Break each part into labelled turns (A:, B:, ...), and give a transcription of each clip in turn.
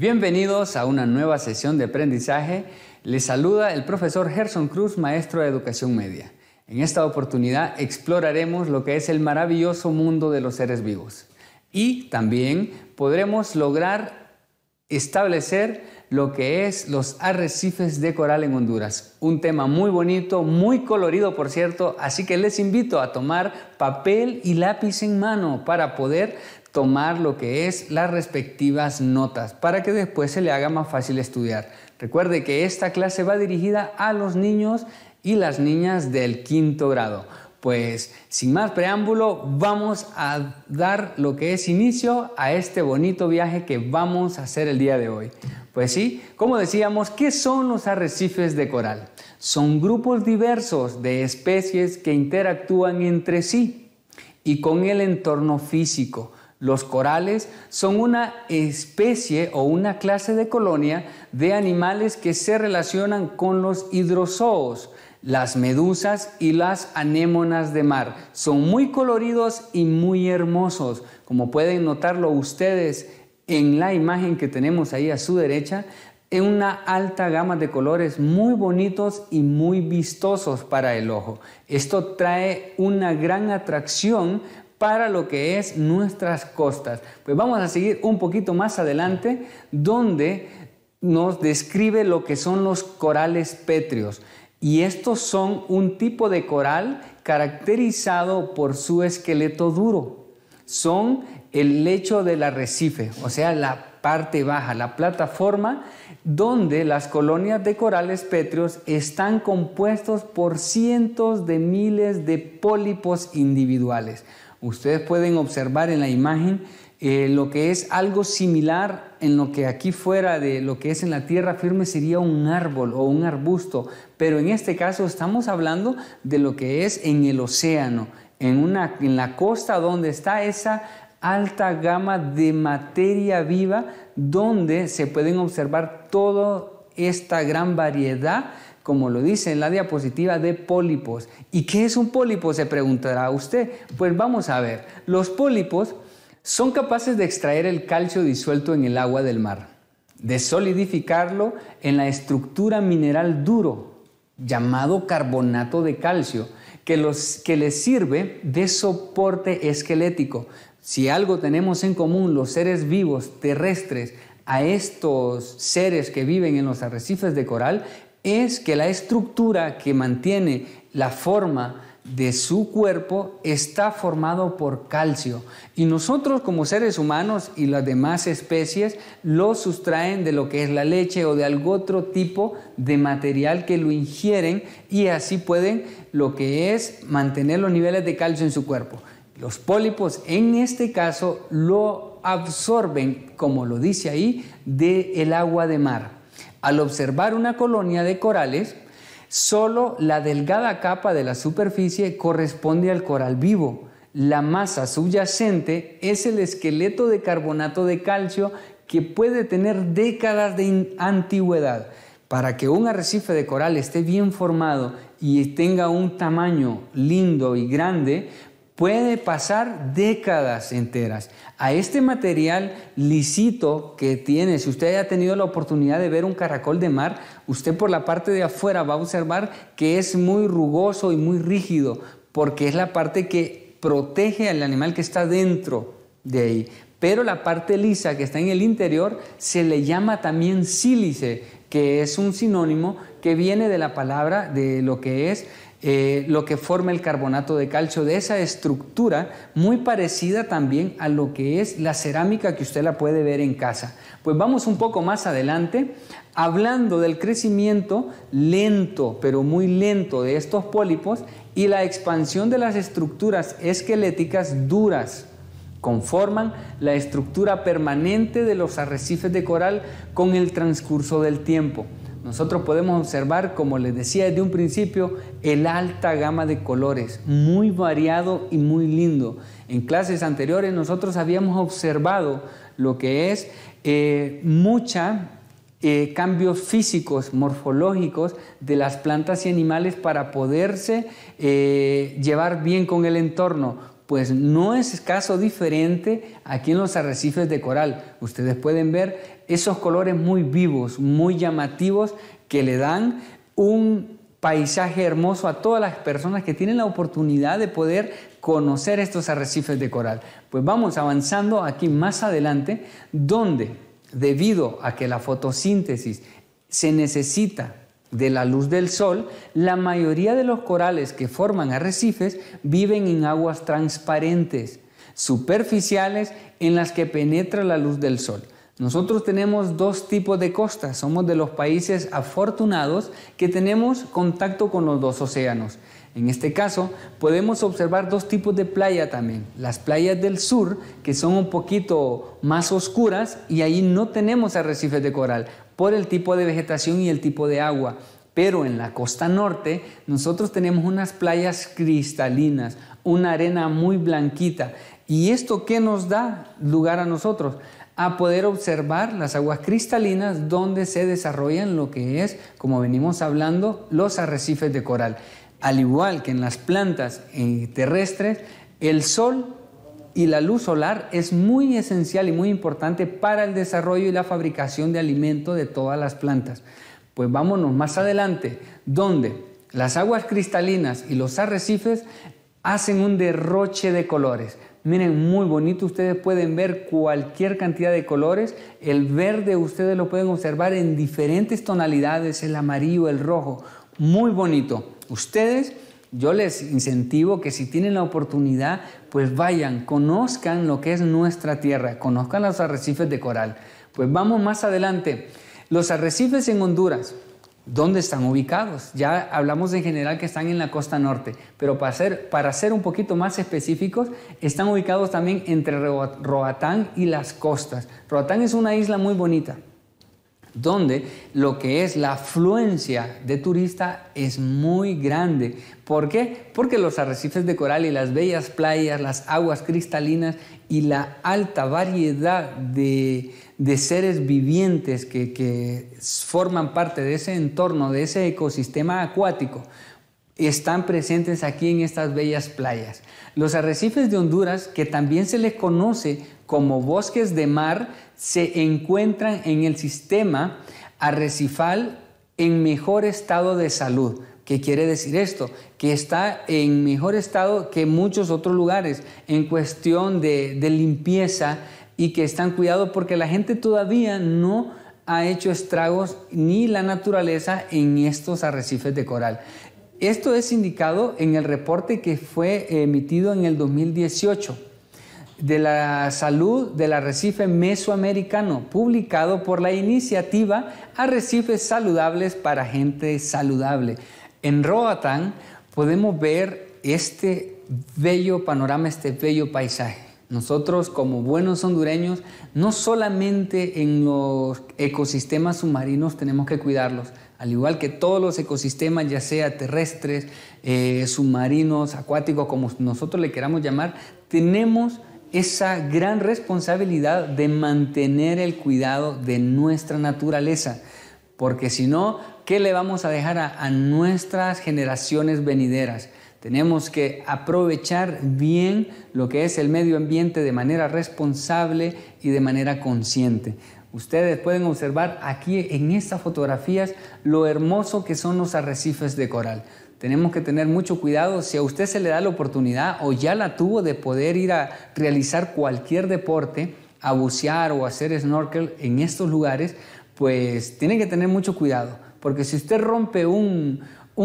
A: Bienvenidos a una nueva sesión de aprendizaje. Les saluda el profesor Gerson Cruz, maestro de educación media. En esta oportunidad exploraremos lo que es el maravilloso mundo de los seres vivos y también podremos lograr establecer lo que es los arrecifes de coral en Honduras. Un tema muy bonito, muy colorido por cierto, así que les invito a tomar papel y lápiz en mano para poder tomar lo que es las respectivas notas para que después se le haga más fácil estudiar. Recuerde que esta clase va dirigida a los niños y las niñas del quinto grado. Pues sin más preámbulo, vamos a dar lo que es inicio a este bonito viaje que vamos a hacer el día de hoy. Pues sí, como decíamos, ¿qué son los arrecifes de coral? Son grupos diversos de especies que interactúan entre sí y con el entorno físico los corales son una especie o una clase de colonia de animales que se relacionan con los hidrozoos, las medusas y las anémonas de mar. Son muy coloridos y muy hermosos. Como pueden notarlo ustedes en la imagen que tenemos ahí a su derecha, en una alta gama de colores muy bonitos y muy vistosos para el ojo. Esto trae una gran atracción para lo que es nuestras costas. Pues vamos a seguir un poquito más adelante donde nos describe lo que son los corales pétreos. Y estos son un tipo de coral caracterizado por su esqueleto duro. Son el lecho del arrecife, o sea, la parte baja, la plataforma donde las colonias de corales pétreos están compuestos por cientos de miles de pólipos individuales. Ustedes pueden observar en la imagen eh, lo que es algo similar en lo que aquí fuera de lo que es en la tierra firme sería un árbol o un arbusto, pero en este caso estamos hablando de lo que es en el océano, en, una, en la costa donde está esa alta gama de materia viva donde se pueden observar toda esta gran variedad como lo dice en la diapositiva, de pólipos. ¿Y qué es un pólipo? Se preguntará usted. Pues vamos a ver, los pólipos son capaces de extraer el calcio disuelto en el agua del mar, de solidificarlo en la estructura mineral duro, llamado carbonato de calcio, que, los, que les sirve de soporte esquelético. Si algo tenemos en común los seres vivos terrestres a estos seres que viven en los arrecifes de coral es que la estructura que mantiene la forma de su cuerpo está formado por calcio y nosotros como seres humanos y las demás especies lo sustraen de lo que es la leche o de algún otro tipo de material que lo ingieren y así pueden lo que es mantener los niveles de calcio en su cuerpo. Los pólipos en este caso lo absorben, como lo dice ahí, del el agua de mar. Al observar una colonia de corales, solo la delgada capa de la superficie corresponde al coral vivo. La masa subyacente es el esqueleto de carbonato de calcio que puede tener décadas de antigüedad. Para que un arrecife de coral esté bien formado y tenga un tamaño lindo y grande, puede pasar décadas enteras. A este material lisito que tiene, si usted ha tenido la oportunidad de ver un caracol de mar, usted por la parte de afuera va a observar que es muy rugoso y muy rígido, porque es la parte que protege al animal que está dentro de ahí. Pero la parte lisa que está en el interior se le llama también sílice, que es un sinónimo que viene de la palabra de lo que es eh, lo que forma el carbonato de calcio, de esa estructura muy parecida también a lo que es la cerámica que usted la puede ver en casa. Pues vamos un poco más adelante hablando del crecimiento lento, pero muy lento de estos pólipos y la expansión de las estructuras esqueléticas duras conforman la estructura permanente de los arrecifes de coral con el transcurso del tiempo. Nosotros podemos observar, como les decía desde un principio, el alta gama de colores, muy variado y muy lindo. En clases anteriores nosotros habíamos observado lo que es muchos eh, mucha eh, cambios físicos, morfológicos de las plantas y animales para poderse eh, llevar bien con el entorno, pues no es caso diferente aquí en los arrecifes de coral. Ustedes pueden ver esos colores muy vivos, muy llamativos, que le dan un paisaje hermoso a todas las personas que tienen la oportunidad de poder conocer estos arrecifes de coral. Pues vamos avanzando aquí más adelante, donde debido a que la fotosíntesis se necesita de la luz del sol, la mayoría de los corales que forman arrecifes viven en aguas transparentes, superficiales, en las que penetra la luz del sol. Nosotros tenemos dos tipos de costas, somos de los países afortunados que tenemos contacto con los dos océanos. En este caso, podemos observar dos tipos de playa también. Las playas del sur, que son un poquito más oscuras y ahí no tenemos arrecifes de coral por el tipo de vegetación y el tipo de agua. Pero en la costa norte nosotros tenemos unas playas cristalinas, una arena muy blanquita. ¿Y esto qué nos da lugar a nosotros? A poder observar las aguas cristalinas donde se desarrollan lo que es, como venimos hablando, los arrecifes de coral. Al igual que en las plantas eh, terrestres, el sol y la luz solar es muy esencial y muy importante para el desarrollo y la fabricación de alimento de todas las plantas. Pues vámonos más adelante, donde las aguas cristalinas y los arrecifes hacen un derroche de colores. Miren, muy bonito, ustedes pueden ver cualquier cantidad de colores. El verde ustedes lo pueden observar en diferentes tonalidades, el amarillo, el rojo. Muy bonito. Ustedes yo les incentivo que si tienen la oportunidad, pues vayan, conozcan lo que es nuestra tierra, conozcan los arrecifes de coral. Pues vamos más adelante. Los arrecifes en Honduras, ¿dónde están ubicados? Ya hablamos en general que están en la costa norte, pero para ser, para ser un poquito más específicos, están ubicados también entre Roatán y las costas. Roatán es una isla muy bonita, donde lo que es la afluencia de turista es muy grande. ¿Por qué? Porque los arrecifes de coral y las bellas playas, las aguas cristalinas y la alta variedad de, seres vivientes que forman parte de ese entorno, de ese ecosistema acuático, están presentes aquí en estas bellas playas. Los arrecifes de Honduras, que también se les conoce como bosques de mar se encuentran en el sistema arrecifal en mejor estado de salud. ¿Qué quiere decir esto? Que está en mejor estado que muchos otros lugares en cuestión de, limpieza y que están cuidados porque la gente todavía no ha hecho estragos ni la naturaleza en estos arrecifes de coral. Esto es indicado en el reporte que fue emitido en el 2018 de la Salud del Arrecife Mesoamericano, publicado por la iniciativa Arrecifes Saludables para Gente Saludable. En Roatán podemos ver este bello panorama, este bello paisaje. Nosotros como buenos hondureños, no solamente en los ecosistemas submarinos tenemos que cuidarlos, al igual que todos los ecosistemas, ya sea terrestres, eh, submarinos, acuáticos, como nosotros le queramos llamar, tenemos esa gran responsabilidad de mantener el cuidado de nuestra naturaleza, porque si no, ¿qué le vamos a dejar a, nuestras generaciones venideras? Tenemos que aprovechar bien lo que es el medio ambiente de manera responsable y de manera consciente. Ustedes pueden observar aquí en estas fotografías lo hermoso que son los arrecifes de coral. Tenemos que tener mucho cuidado si a usted se le da la oportunidad o ya la tuvo de poder ir a realizar cualquier deporte, a bucear o hacer snorkel en estos lugares, pues tiene que tener mucho cuidado, porque si usted rompe un,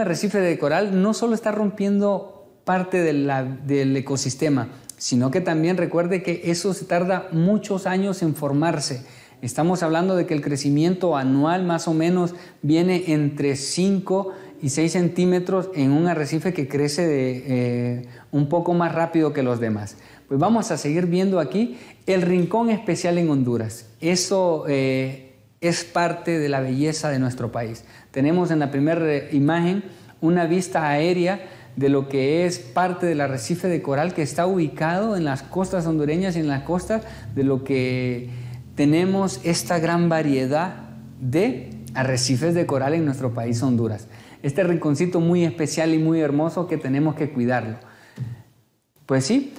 A: arrecife de coral, no solo está rompiendo parte del ecosistema, sino que también recuerde que eso se tarda muchos años en formarse. Estamos hablando de que el crecimiento anual más o menos viene entre 5 y 6 centímetros en un arrecife que crece eh, un poco más rápido que los demás. Pues vamos a seguir viendo aquí el rincón especial en Honduras. Eso eh, es parte de la belleza de nuestro país. Tenemos en la primera eh, imagen una vista aérea de lo que es parte del arrecife de coral que está ubicado en las costas hondureñas y en las costas de lo que tenemos esta gran variedad de arrecifes de coral en nuestro país Honduras este rinconcito muy especial y muy hermoso que tenemos que cuidarlo. Pues sí,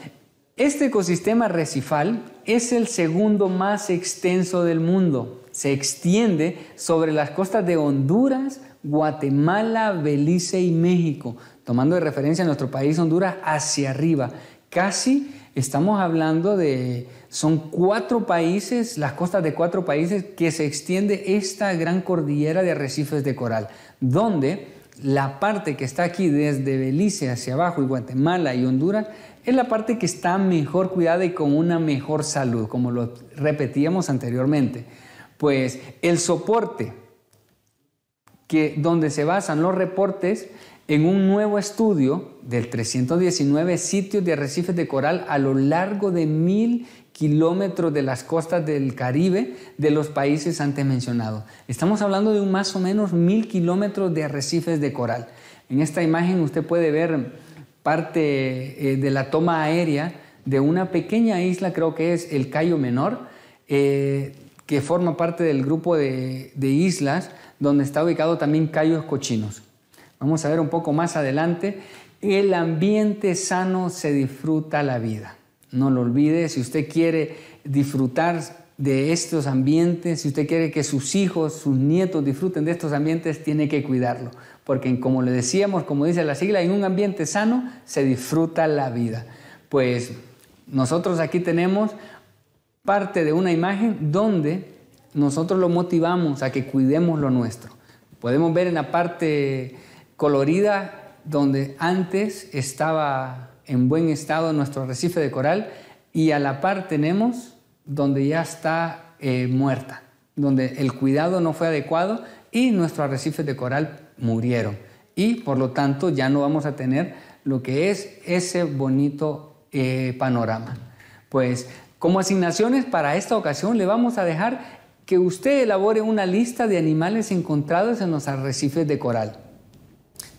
A: este ecosistema recifal es el segundo más extenso del mundo. Se extiende sobre las costas de Honduras, Guatemala, Belice y México, tomando de referencia nuestro país Honduras hacia arriba, casi Estamos hablando de, son cuatro países, las costas de cuatro países que se extiende esta gran cordillera de arrecifes de coral, donde la parte que está aquí desde Belice hacia abajo y Guatemala y Honduras es la parte que está mejor cuidada y con una mejor salud, como lo repetíamos anteriormente. Pues el soporte que donde se basan los reportes en un nuevo estudio del 319 sitios de arrecifes de coral a lo largo de mil kilómetros de las costas del Caribe de los países antes mencionados. Estamos hablando de un más o menos mil kilómetros de arrecifes de coral. En esta imagen usted puede ver parte eh, de la toma aérea de una pequeña isla, creo que es el Cayo Menor, eh, que forma parte del grupo de, de islas donde está ubicado también Cayos Cochinos. Vamos a ver un poco más adelante. El ambiente sano se disfruta la vida. No lo olvide, si usted quiere disfrutar de estos ambientes, si usted quiere que sus hijos, sus nietos disfruten de estos ambientes, tiene que cuidarlo. Porque como le decíamos, como dice la sigla, en un ambiente sano se disfruta la vida. Pues nosotros aquí tenemos parte de una imagen donde nosotros lo motivamos a que cuidemos lo nuestro. Podemos ver en la parte colorida donde antes estaba en buen estado nuestro arrecife de coral y a la par tenemos donde ya está eh, muerta, donde el cuidado no fue adecuado y nuestros arrecifes de coral murieron. Y por lo tanto ya no vamos a tener lo que es ese bonito eh, panorama. Pues como asignaciones para esta ocasión le vamos a dejar que usted elabore una lista de animales encontrados en los arrecifes de coral.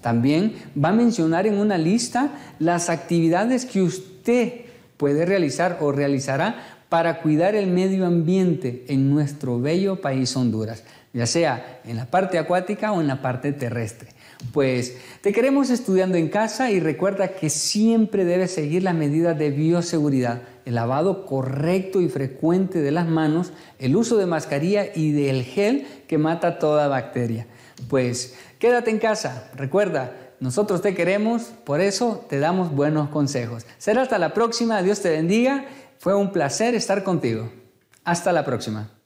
A: También va a mencionar en una lista las actividades que usted puede realizar o realizará para cuidar el medio ambiente en nuestro bello país Honduras, ya sea en la parte acuática o en la parte terrestre. Pues te queremos estudiando en casa y recuerda que siempre debes seguir las medidas de bioseguridad, el lavado correcto y frecuente de las manos, el uso de mascarilla y del gel que mata toda bacteria. Pues quédate en casa, recuerda, nosotros te queremos, por eso te damos buenos consejos. Será hasta la próxima, Dios te bendiga, fue un placer estar contigo. Hasta la próxima.